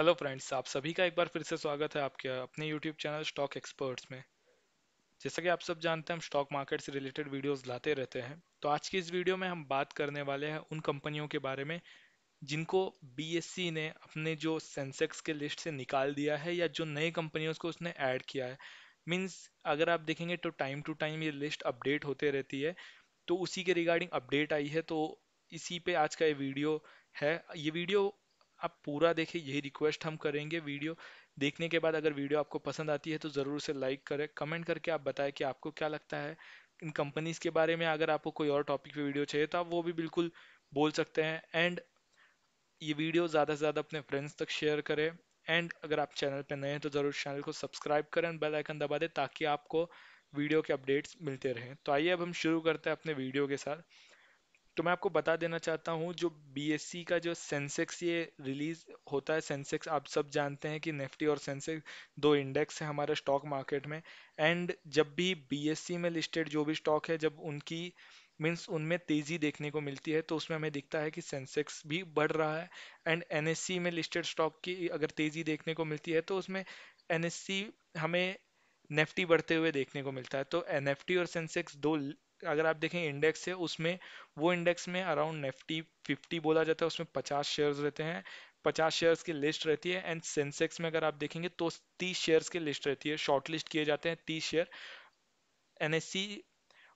hello friends आप सभी का एक बार फिर से स्वागत है आपके अपने यूट्यूब चैनल स्टॉक एक्सपर्ट्स में जैसा कि आप सब जानते हैं हम स्टॉक मार्केट से रिलेटेड वीडियोस लाते रहते हैं तो आज की इस वीडियो में हम बात करने वाले हैं उन कंपनियों के बारे में जिनको बीएससी ने अपने जो सेंसेक्स के लिस्ट से निकाल दिया है या जो नई कंपनियों को उसने ऐड किया है मीन्स अगर आप देखेंगे तो टाइम टू टाइम ये लिस्ट अपडेट होते रहती है तो उसी के रिगार्डिंग अपडेट आई है तो इसी पे आज का ये वीडियो है ये वीडियो आप पूरा देखिए यही रिक्वेस्ट हम करेंगे वीडियो देखने के बाद अगर वीडियो आपको पसंद आती है तो ज़रूर उसे लाइक करें कमेंट करके आप बताएं कि आपको क्या लगता है इन कंपनीज़ के बारे में अगर आपको कोई और टॉपिक पे वीडियो चाहिए तो आप वो भी बिल्कुल बोल सकते हैं एंड ये वीडियो ज़्यादा से ज़्यादा अपने फ्रेंड्स तक शेयर करें एंड अगर आप चैनल पर नए हैं तो ज़रूर चैनल को सब्सक्राइब करें बेल आइकन दबा दें ताकि आपको वीडियो के अपडेट्स मिलते रहें तो आइए अब हम शुरू करते हैं अपने वीडियो के साथ तो मैं आपको बता देना चाहता हूँ जो बी का जो सेंसेक्स ये रिलीज होता है सेंसेक्स आप सब जानते हैं कि निफ्टी और सेंसेक्स दो इंडेक्स है हमारे स्टॉक मार्केट में एंड जब भी बी में लिस्टेड जो भी स्टॉक है जब उनकी मीन्स उनमें तेज़ी देखने को मिलती है तो उसमें हमें दिखता है कि सेंसेक्स भी बढ़ रहा है एंड एन में लिस्टेड स्टॉक की अगर तेज़ी देखने को मिलती है तो उसमें एन हमें नेफ्टी बढ़ते हुए देखने को मिलता है तो एन और सेंसेक्स दो अगर आप देखें इंडेक्स है उसमें वो इंडेक्स में अराउंड निफ्टी फिफ्टी बोला जाता है उसमें पचास शेयर्स रहते हैं पचास शेयर्स की लिस्ट रहती है एंड सेंसेक्स में अगर आप देखेंगे तो तीस शेयर्स की लिस्ट रहती है शॉर्ट लिस्ट किए जाते हैं तीस शेयर एन e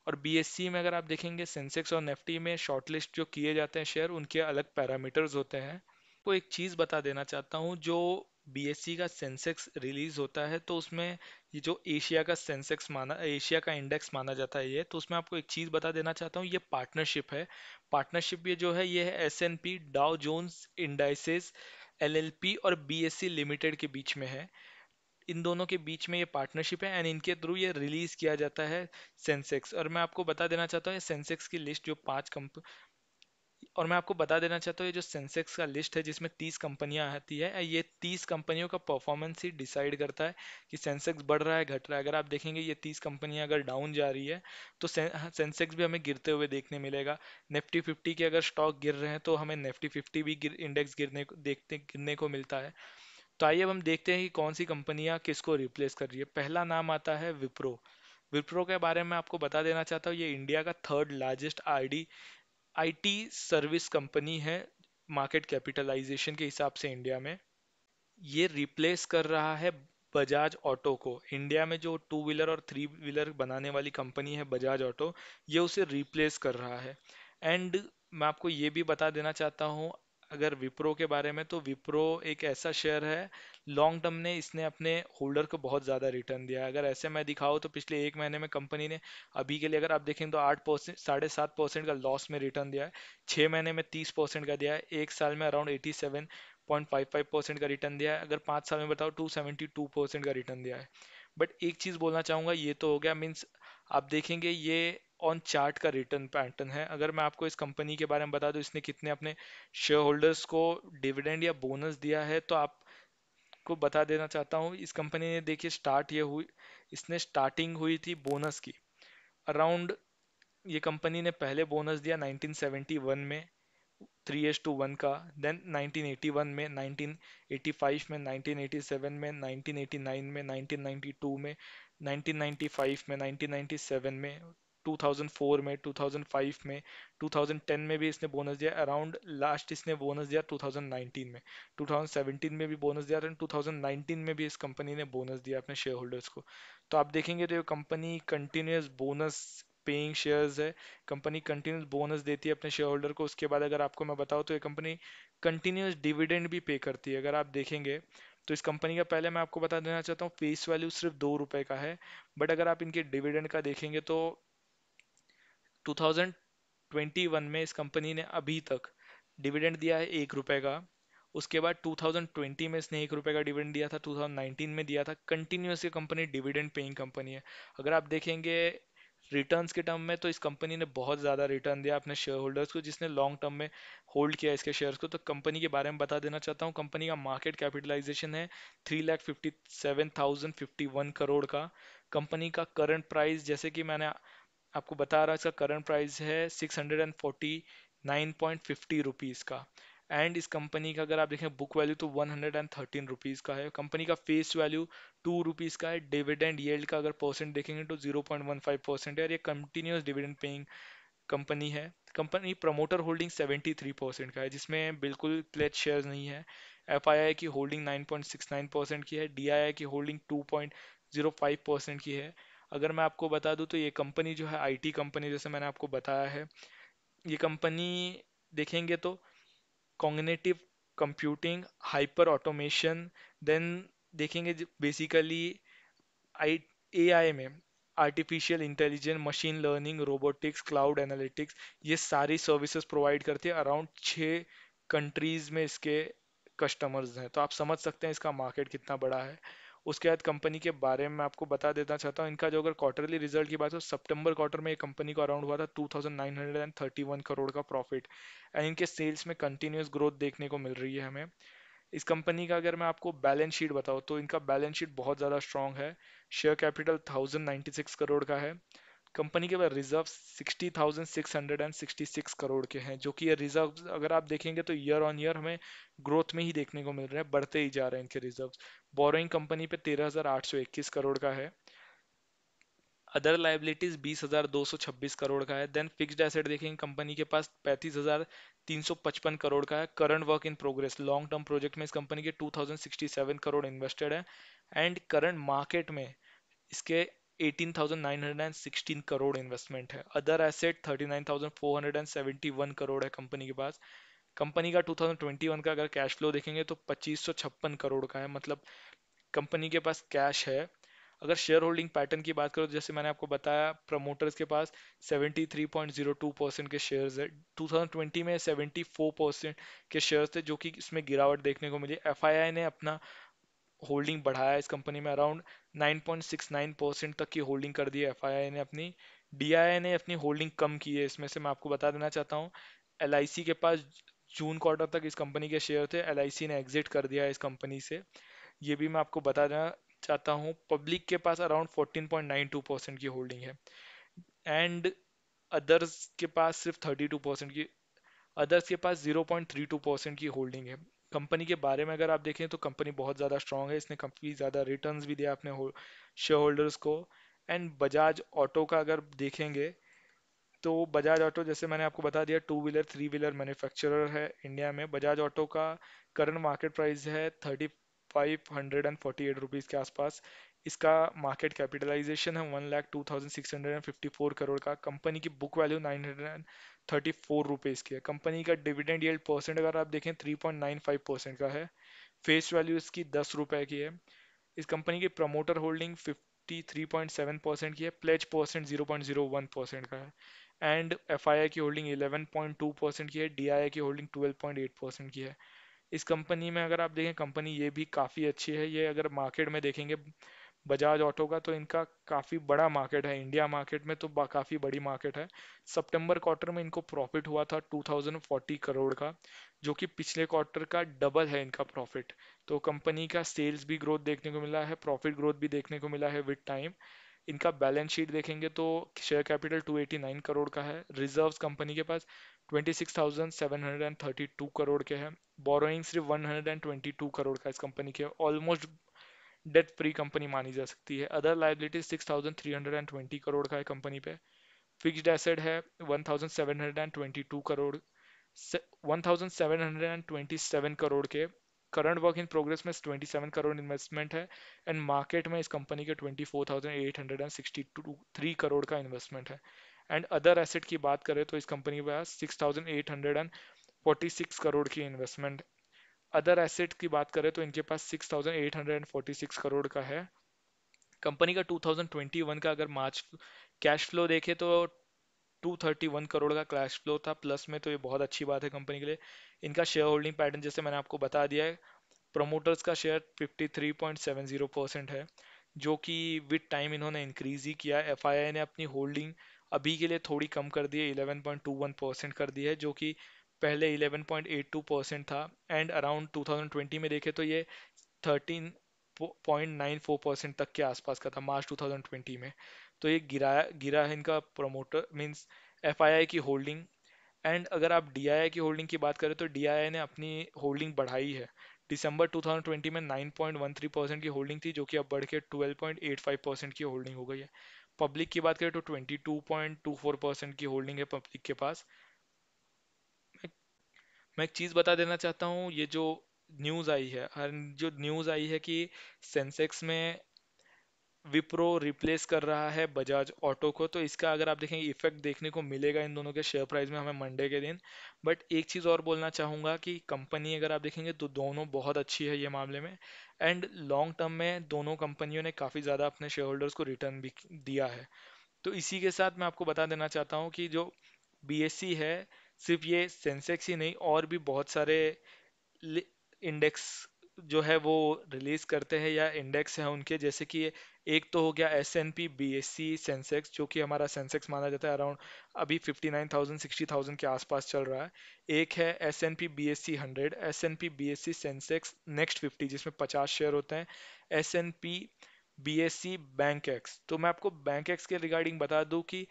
और बी e में अगर आप देखेंगे सेंसेक्स और निफ्टी में शॉर्ट लिस्ट जो किए जाते हैं शेयर उनके अलग पैरामीटर्स होते हैं को एक चीज़ बता देना चाहता हूँ जो बीएसई का सेंसेक्स रिलीज होता है तो उसमें ये जो एशिया का सेंसेक्स माना एशिया का इंडेक्स माना जाता है ये तो उसमें आपको एक चीज़ बता देना चाहता हूँ ये पार्टनरशिप है पार्टनरशिप ये जो है ये है S and P Dow Jones indices L और सी लिमिटेड के बीच में है इन दोनों के बीच में ये पार्टनरशिप है एंड इनके थ्रू ये रिलीज किया जाता है सेंसेक्स और मैं आपको बता देना चाहता हूँ ये सेंसेक्स की लिस्ट जो पाँच कंप और मैं आपको बता देना चाहता हूँ ये जो सेंसेक्स का लिस्ट है जिसमें तीस कंपनियाँ आती है ये तीस कंपनियों का परफॉर्मेंस ही डिसाइड करता है कि सेंसेक्स बढ़ रहा है घट रहा है अगर आप देखेंगे ये तीस कंपनियाँ अगर डाउन जा रही है तो सेंसेक्स हाँ, भी हमें गिरते हुए देखने मिलेगा निफ्टी फिफ्टी के अगर स्टॉक गिर रहे हैं तो हमें निफ्टी फिफ्टी भी गिर, इंडेक्स गिरने को देखते गिरने को मिलता है तो आइए अब हम देखते हैं कि कौन सी कंपनियाँ किसको रिप्लेस कर रही है पहला नाम आता है विप्रो विप्रो के बारे में आपको बता देना चाहता हूँ ये इंडिया का third largest ID IT service company है मार्केट कैपिटलाइजेशन के हिसाब से इंडिया में ये रिप्लेस कर रहा है बजाज ऑटो को इंडिया में जो टू व्हीलर और थ्री व्हीलर बनाने वाली कंपनी है बजाज ऑटो ये उसे रिप्लेस कर रहा है एंड मैं आपको ये भी बता देना चाहता हूँ अगर विप्रो के बारे में तो विप्रो एक ऐसा शेयर है लॉन्ग टर्म ने इसने अपने होल्डर को बहुत ज़्यादा रिटर्न दिया है अगर ऐसे मैं दिखाऊँ तो पिछले एक महीने में कंपनी ने अभी के लिए अगर आप देखें तो आठ परसेंट साढ़े सात परसेंट का लॉस में रिटर्न दिया है छः महीने में तीस परसेंट का दिया है एक साल में around eighty seven point five five percent का रिटर्न दिया है अगर पाँच साल में बताओ टू सेवेंटी टू परसेंट का रिटर्न दिया है बट एक चीज़ बोलना चाहूँगा ये तो हो गया मीन्स आप देखेंगे ये ऑन चार्ट का रिटर्न पैटर्न है अगर मैं आपको इस कंपनी के बारे में बता दूं इसने कितने अपने शेयर होल्डर्स को डिविडेंड या बोनस दिया है तो आपको बता देना चाहता हूँ इस कंपनी ने देखिए स्टार्ट ये हुई इसने स्टार्टिंग हुई थी बोनस की अराउंड ये कंपनी ने पहले बोनस दिया 1971 में थ्री एस टू वन का देन 1981 में 1985 में 1987 में 1989 में 1992 में 1995 में 1997 में 2004 में 2005 में 2010 में भी इसने बोनस दिया अराउंड लास्ट इसने बोनस दिया 2019 में 2017 में भी बोनस दिया एंड 2019 में भी इस कंपनी ने बोनस दिया अपने शेयर होल्डर्स को तो आप देखेंगे तो ये company continuous bonus paying shares है कंपनी कंटिन्यूस बोनस देती है अपने शेयर होल्डर को उसके बाद अगर आपको मैं बताऊँ तो ये कंपनी कंटिन्यूस डिविडेंड भी पे करती है अगर आप देखेंगे तो इस कंपनी का पहले मैं आपको बता देना चाहता हूँ फेस वैल्यू सिर्फ दो रुपए का है बट अगर आप इनके डिविडेंड का देखेंगे तो 2021 में इस कंपनी ने अभी तक डिविडेंड दिया है एक रुपए का उसके बाद 2020 में इसने एक रुपए का डिविडेंड दिया था 2019 में दिया था कंटिन्यूस ये कंपनी डिविडेंड पेइंग कंपनी है अगर आप देखेंगे रिटर्न्स के टर्म में तो इस कंपनी ने बहुत ज़्यादा रिटर्न दिया अपने शेयर होल्डर्स को जिसने लॉन्ग टर्म में होल्ड किया इसके शेयर्स को तो कंपनी के बारे में बता देना चाहता हूँ कंपनी का मार्केट कैपिटलाइजेशन है three lakh fifty seven thousand fifty one crore का कंपनी का करंट प्राइस जैसे कि मैंने आपको बता रहा इसका करंट प्राइस है six hundred and forty nine point fifty rupees का एंड इस कंपनी का अगर आप देखें बुक वैल्यू तो one hundred and thirteen rupees का है कंपनी का फेस वैल्यू टू रुपीज़ का है डिविडेंड येल्ड का अगर परसेंट देखेंगे तो zero point one five percent है और ये कंटिन्यूस डिविडेंड पेइंग कंपनी है कंपनी प्रमोटर होल्डिंग 73 परसेंट का है जिसमें बिल्कुल प्लेट शेयर नहीं है एफ की होल्डिंग 9.69 परसेंट की है डी की होल्डिंग 2.05 परसेंट की है अगर मैं आपको बता दूं तो ये कंपनी जो है आईटी कंपनी जैसे मैंने आपको बताया है ये कंपनी देखेंगे तो cognitive computing hyper automation then देखेंगे बेसिकली आई ए आई में artificial intelligence machine learning robotics cloud analytics ये सारी सर्विसेज प्रोवाइड करती है अराउंड छः कंट्रीज में इसके कस्टमर्स हैं तो आप समझ सकते हैं इसका मार्केट कितना बड़ा है उसके बाद कंपनी के बारे में आपको बता देना चाहता हूँ इनका जो अगर क्वार्टरली रिजल्ट की बात हो सितंबर क्वार्टर में ये कंपनी को अराउंड हुआ था 2931 करोड़ का प्रॉफिट एंड इनके सेल्स में कंटिन्यूस ग्रोथ देखने को मिल रही है हमें इस कंपनी का अगर मैं आपको बैलेंस शीट बताऊँ तो इनका बैलेंस शीट बहुत ज़्यादा स्ट्रॉन्ग है शेयर कैपिटल थाउजेंड करोड़ का है कंपनी के पास रिजर्व सिक्स करोड़ के हैं जो कि ये रिजर्व अगर आप देखेंगे तो ईयर ऑन ईयर हमें ग्रोथ में ही देखने को मिल रहे हैं बढ़ते ही जा रहे हैं इनके रिजर्व बोरोइंग कंपनी पे 13,821 करोड़ का है अदर लाइबिलिटीज 20,226 करोड़ का है देन फिक्स्ड एसेट देखेंगे कंपनी के पास 35,355 करोड़ का है current work in progress long term project में इस कंपनी के 2067 करोड़ इन्वेस्टेड है एंड करंट मार्केट में इसके 18,916 करोड़ इन्वेस्टमेंट है अदर एसेट 39,471 करोड़ है कंपनी के पास कंपनी का 2021 का अगर कैश फ्लो देखेंगे तो 2556 करोड़ का है मतलब कंपनी के पास कैश है अगर शेयर होल्डिंग पैटर्न की बात करो तो जैसे मैंने आपको बताया प्रमोटर्स के पास 73.02 परसेंट के शेयर्स है 2020 में 74 परसेंट के शेयर्स थे जो कि इसमें गिरावट देखने को मिली एफ ने अपना होल्डिंग बढ़ाया इस कंपनी में अराउंड 9.69 परसेंट तक की होल्डिंग कर दी है एफ ने अपनी डी ने अपनी होल्डिंग कम की है इसमें से मैं आपको बता देना चाहता हूँ एल के पास जून क्वार्टर तक इस कंपनी के शेयर थे एल ने एग्जिट कर दिया है इस कंपनी से ये भी मैं आपको बता देना चाहता हूँ पब्लिक के पास अराउंड 14.92 परसेंट की होल्डिंग है एंड अदर्स के पास सिर्फ 32 परसेंट की अदर्स के पास 0.32 परसेंट की होल्डिंग है कंपनी के बारे में अगर आप देखें तो कंपनी बहुत ज़्यादा स्ट्रांग है इसने काफ़ी ज़्यादा रिटर्न भी दिया अपने शेयर होल्डर्स को एंड बजाज ऑटो का अगर देखेंगे तो बजाज ऑटो जैसे मैंने आपको बता दिया two wheeler three wheeler manufacturer है इंडिया में बजाज ऑटो का करंट मार्केट प्राइस है thirty five hundred and forty eight rupees के आसपास इसका मार्केट कैपिटलाइजेशन है one lakh two thousand six hundred and fifty four crore का कंपनी की book value nine hundred and thirty four rupees की है कंपनी का डिविडेंड येल्ड परसेंट अगर आप देखें three point nine five percent का है फेस वैल्यू इसकी दस रुपए की है इस कंपनी की promoter holding fifty three point seven percent की है pledge percent zero point zero one percent का है एंड एफ आई आई की holding eleven point two percent की है डी आई आई की holding twelve point eight percent की है इस कंपनी में अगर आप देखें कंपनी ये भी काफ़ी अच्छी है ये अगर मार्केट में देखेंगे बजाज ऑटो का तो इनका काफ़ी बड़ा मार्केट है इंडिया मार्केट में तो काफ़ी बड़ी मार्केट है सितंबर क्वार्टर में इनको प्रॉफिट हुआ था 2040 करोड़ का जो कि पिछले क्वार्टर का डबल है इनका प्रॉफिट तो कंपनी का सेल्स भी ग्रोथ देखने को मिला है प्रॉफिट ग्रोथ भी देखने को मिला है विद टाइम इनका बैलेंस शीट देखेंगे तो शेयर कैपिटल 289 करोड़ का है रिजर्व कंपनी के पास 26,732 करोड़ के हैं बोरोइंग सिर्फ 122 करोड़ का इस कंपनी के ऑलमोस्ट डेट फ्री कंपनी मानी जा सकती है other liability six thousand three hundred and twenty crore का है कंपनी पे फिक्सड एसेड है one thousand seven hundred and twenty two crore one thousand seven hundred and twenty seven crore के करंट वर्क इन प्रोग्रेस में ट्वेंटी सेवन करोड़ इन्वेस्टमेंट है and market में इस company के twenty four thousand eight hundred and sixty two three crore का investment है and other asset की बात करें तो इस कंपनी के पास six thousand eight hundred and forty six crore की इन्वेस्टमेंट अदर एसेट की बात करें तो इनके पास 6,846 करोड़ का है कंपनी का 2021 का अगर मार्च कैश फ्लो देखे तो 231 करोड़ का कैश फ्लो था प्लस में तो ये बहुत अच्छी बात है कंपनी के लिए इनका शेयर होल्डिंग पैटर्न जैसे मैंने आपको बता दिया है प्रोमोटर्स का शेयर 53.70 परसेंट है जो कि विद टाइम इन्होंने इंक्रीज ही किया एफ ने अपनी होल्डिंग अभी के लिए थोड़ी कम कर दी है वन परसेंट कर दी है जो कि पहले 11.82 परसेंट था एंड अराउंड 2020 में देखे तो ये 13.94 परसेंट तक के आसपास का था मार्च 2020 में तो ये गिराया गिरा है इनका प्रोमोटर मीन्स एफ की होल्डिंग एंड अगर आप डी की होल्डिंग की बात करें तो डी ने अपनी होल्डिंग बढ़ाई है दिसंबर 2020 में 9.13 परसेंट की होल्डिंग थी जो कि अब बढ़ के 12.85 परसेंट की होल्डिंग हो गई है पब्लिक की बात करें तो 22.24 परसेंट की होल्डिंग है पब्लिक के पास मैं एक चीज़ बता देना चाहता हूँ ये जो न्यूज़ आई है और जो न्यूज़ आई है कि सेंसेक्स में विप्रो रिप्लेस कर रहा है बजाज ऑटो को तो इसका अगर आप देखेंगे इफेक्ट देखने को मिलेगा इन दोनों के शेयर प्राइस में हमें मंडे के दिन बट एक चीज़ और बोलना चाहूँगा कि कंपनी अगर आप देखेंगे तो दोनों बहुत अच्छी है ये मामले में एंड लॉन्ग टर्म में दोनों कंपनियों ने काफ़ी ज़्यादा अपने शेयर होल्डर्स को रिटर्न भी दिया है तो इसी के साथ मैं आपको बता देना चाहता हूँ कि जो बी e है सिर्फ ये सेंसेक्स ही नहीं और भी बहुत सारे इंडेक्स जो है वो रिलीज करते हैं या इंडेक्स हैं उनके जैसे कि एक तो हो गया S and P B S C Sensex जो कि हमारा सेंसेक्स माना जाता है अराउंड अभी fifty nine thousand sixty thousand के आसपास चल रहा है एक है S and P B S C hundred S and P B S C Sensex next fifty जिसमें पचास शेयर होते हैं S and P B S C bankex तो मैं आपको बैंक एक्स के रिगार्डिंग बता दूँ कि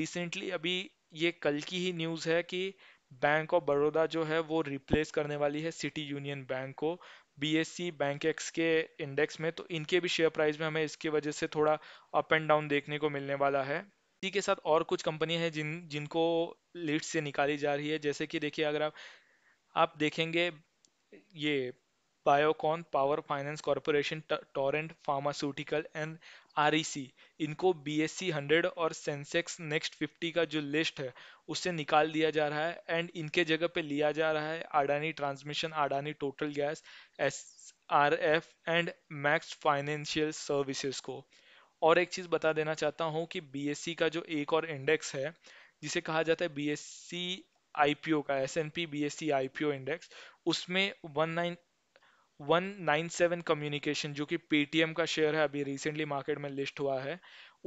रिसेंटली अभी ये कल की ही न्यूज़ है कि बैंक ऑफ बड़ौदा जो है वो रिप्लेस करने वाली है सिटी यूनियन बैंक को B S C bankex के इंडेक्स में तो इनके भी शेयर प्राइस में हमें इसकी वजह से थोड़ा अप एंड डाउन देखने को मिलने वाला है इसी के साथ और कुछ कंपनियां हैं जिन जिनको लिस्ट से निकाली जा रही है जैसे कि देखिए अगर आप आप देखेंगे ये Biocon power finance corporation Torrent pharmaceutical and R इनको सी हंड्रेड और सेंसेक्स नेक्स्ट फिफ्टी का जो लिस्ट है उससे निकाल दिया जा रहा है एंड इनके जगह पे लिया जा रहा है Adani transmission Adani total gas S R F and Max financial services को और एक चीज़ बता देना चाहता हूँ कि बी सी का जो एक और इंडेक्स है जिसे कहा जाता है बी पी ओ का S and P B S C I P O index उसमें वन नाइन 197 कम्युनिकेशन जो कि पेटीएम का शेयर है अभी रिसेंटली मार्केट में लिस्ट हुआ है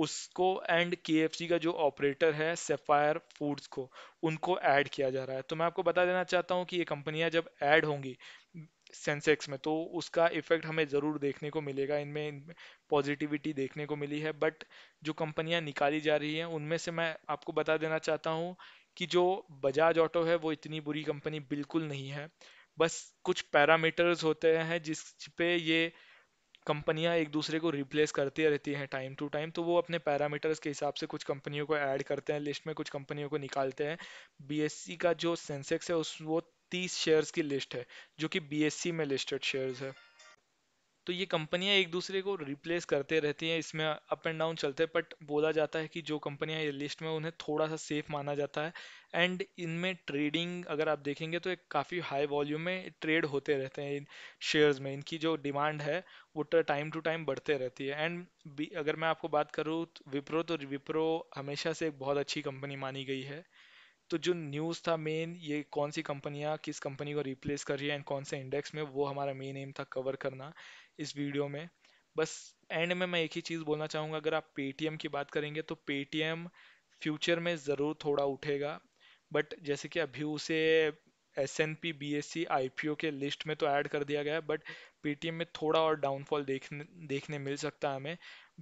उसको एंड के का जो ऑपरेटर है सेफायर फूड्स को उनको ऐड किया जा रहा है तो मैं आपको बता देना चाहता हूँ कि ये कंपनियाँ जब ऐड होंगी सेंसेक्स में तो उसका इफेक्ट हमें ज़रूर देखने को मिलेगा इनमें पॉजिटिविटी देखने को मिली है बट जो कंपनियां निकाली जा रही हैं उनमें से मैं आपको बता देना चाहता हूँ कि जो बजाज ऑटो है वो इतनी बुरी कंपनी बिल्कुल नहीं है बस कुछ पैरामीटर्स होते हैं जिस पे ये कंपनियां एक दूसरे को रिप्लेस करती रहती हैं टाइम टू टाइम तो वो अपने पैरामीटर्स के हिसाब से कुछ कंपनियों को ऐड करते हैं लिस्ट में कुछ कंपनियों को निकालते हैं बीएससी का जो सेंसेक्स है उस वो तीस शेयर्स की लिस्ट है जो कि बीएससी में लिस्टेड शेयर्स है तो ये कंपनियां एक दूसरे को रिप्लेस करते रहती हैं इसमें अप एंड डाउन चलते हैं बट बोला जाता है कि जो कंपनियां ये लिस्ट में उन्हें थोड़ा सा सेफ माना जाता है एंड इनमें ट्रेडिंग अगर आप देखेंगे तो एक काफ़ी हाई वॉल्यूम में ट्रेड होते रहते हैं इन शेयर्स में इनकी जो डिमांड है वो टाइम टू टाइम बढ़ते रहती है एंड अगर मैं आपको बात करूँ तो विप्रो तो विप्रो हमेशा से एक बहुत अच्छी कंपनी मानी गई है तो जो न्यूज़ था मेन ये कौन सी कंपनियाँ किस कंपनी को रिप्लेस कर रही है एंड कौन से इंडेक्स में वो हमारा मेन एम था कवर करना इस वीडियो में बस एंड में मैं एक ही चीज़ बोलना चाहूँगा अगर आप पेटीएम की बात करेंगे तो पेटीएम फ्यूचर में ज़रूर थोड़ा उठेगा बट जैसे कि अभी उसे S and P B S C I P O के लिस्ट में तो ऐड कर दिया गया है बट पेटीएम में थोड़ा और डाउनफॉल देखने देखने मिल सकता है हमें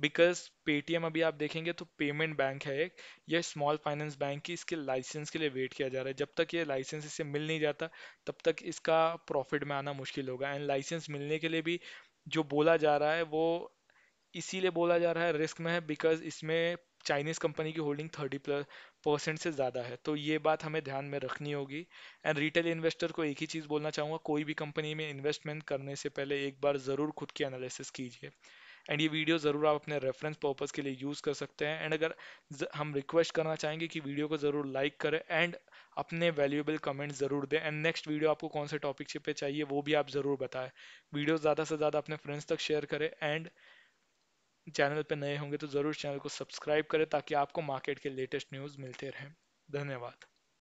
बिकॉज पेटीएम अभी आप देखेंगे तो पेमेंट बैंक है एक यह स्मॉल फाइनेंस बैंक की इसके लाइसेंस के लिए वेट किया जा रहा है जब तक ये लाइसेंस इसे मिल नहीं जाता तब तक इसका प्रॉफिट में आना मुश्किल होगा एंड लाइसेंस मिलने के लिए भी जो बोला जा रहा है वो इसीलिए बोला जा रहा है रिस्क में है बिकॉज इसमें चाइनीज कंपनी की होल्डिंग थर्टी प्लस परसेंट से ज़्यादा है तो ये बात हमें ध्यान में रखनी होगी एंड रिटेल इन्वेस्टर को एक ही चीज़ बोलना चाहूँगा कोई भी कंपनी में इन्वेस्टमेंट करने से पहले एक बार ज़रूर खुद की एनालिसिस कीजिए एंड ये वीडियो ज़रूर आप अपने रेफरेंस पर्पज़ के लिए यूज़ कर सकते हैं एंड अगर हम रिक्वेस्ट करना चाहेंगे कि वीडियो को ज़रूर लाइक करें एंड अपने वैल्यूएबल कमेंट ज़रूर दें एंड नेक्स्ट वीडियो आपको कौन से टॉपिक पे चाहिए वो भी आप ज़रूर बताएं वीडियो ज़्यादा से ज़्यादा अपने फ्रेंड्स तक शेयर करें एंड चैनल पर नए होंगे तो ज़रूर चैनल को सब्सक्राइब करें ताकि आपको मार्केट के लेटेस्ट न्यूज़ मिलते रहें धन्यवाद